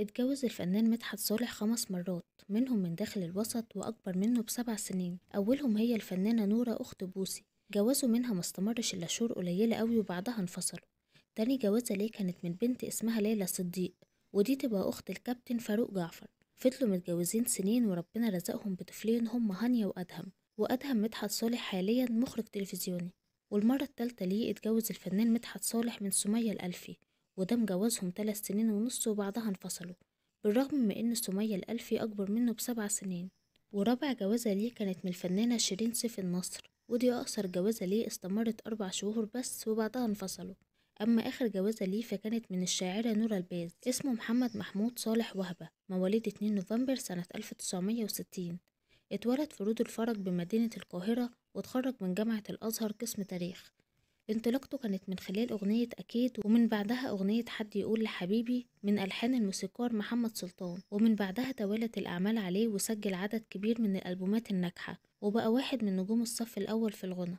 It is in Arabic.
اتجوز الفنان مدحت صالح خمس مرات منهم من داخل الوسط وأكبر منه بسبع سنين أولهم هي الفنانة نورة أخت بوسي جوازه منها ما استمرش إلا شهور قليلة أوي وبعدها انفصلوا تاني جوازة ليه كانت من بنت اسمها ليلى صديق ودي تبقى أخت الكابتن فاروق جعفر فضلوا متجوزين سنين وربنا رزقهم بطفلين هم هانيا وأدهم وأدهم مدحت صالح حاليا مخرج تلفزيوني والمرة التالتة ليه اتجوز الفنان مدحت صالح من سمية الألفي وده مجوزهم ثلاث سنين ونص وبعدها انفصلوا بالرغم من إن سمية الألفي أكبر منه بسبع سنين ورابع جوازة ليه كانت من الفنانة شيرين سيف النصر ودي أقصر جوازة ليه استمرت أربع شهور بس وبعدها انفصلوا أما آخر جوازة ليه فكانت من الشاعرة نورة الباز اسمه محمد محمود صالح وهبة مواليد 2 نوفمبر سنة 1960 اتولد في رود الفرج بمدينة القاهرة واتخرج من جامعة الأزهر قسم تاريخ انطلاقته كانت من خلال أغنية أكيد ومن بعدها أغنية حد يقول لحبيبي من ألحان الموسيقار محمد سلطان ومن بعدها توالت الأعمال عليه وسجل عدد كبير من الألبومات الناجحة وبقى واحد من نجوم الصف الأول في الغنى